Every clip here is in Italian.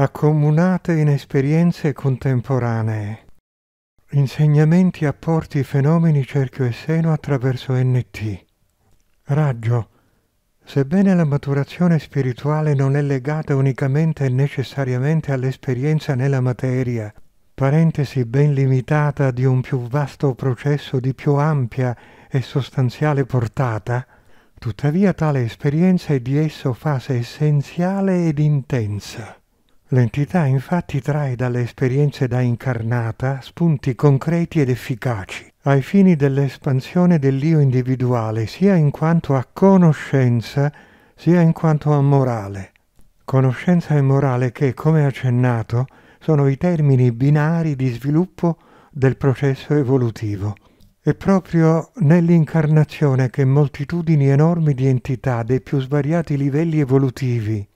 accomunate in esperienze contemporanee. Insegnamenti apporti fenomeni cerchio e seno attraverso NT. Raggio. Sebbene la maturazione spirituale non è legata unicamente e necessariamente all'esperienza nella materia, parentesi ben limitata di un più vasto processo di più ampia e sostanziale portata, tuttavia tale esperienza è di esso fase essenziale ed intensa L'entità infatti trae dalle esperienze da incarnata spunti concreti ed efficaci ai fini dell'espansione dell'io individuale sia in quanto a conoscenza sia in quanto a morale. Conoscenza e morale che, come accennato, sono i termini binari di sviluppo del processo evolutivo. È proprio nell'incarnazione che moltitudini enormi di entità dei più svariati livelli evolutivi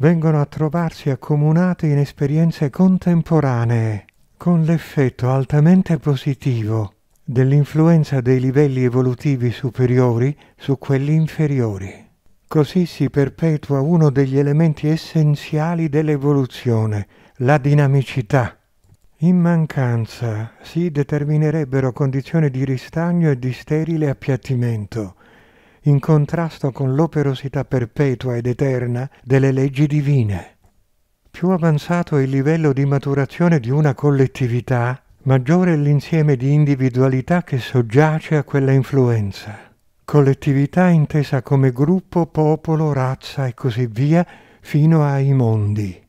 vengono a trovarsi accomunate in esperienze contemporanee, con l'effetto altamente positivo dell'influenza dei livelli evolutivi superiori su quelli inferiori. Così si perpetua uno degli elementi essenziali dell'evoluzione, la dinamicità. In mancanza si determinerebbero condizioni di ristagno e di sterile appiattimento, in contrasto con l'operosità perpetua ed eterna delle leggi divine. Più avanzato è il livello di maturazione di una collettività, maggiore è l'insieme di individualità che soggiace a quella influenza. Collettività intesa come gruppo, popolo, razza e così via, fino ai mondi.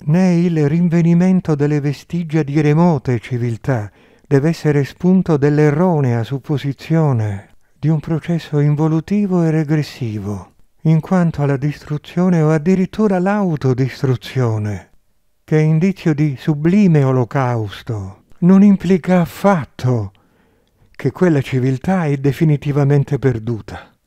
Né il rinvenimento delle vestigia di remote civiltà deve essere spunto dell'erronea supposizione di un processo involutivo e regressivo, in quanto alla distruzione o addirittura l'autodistruzione, che è indizio di sublime olocausto, non implica affatto che quella civiltà è definitivamente perduta.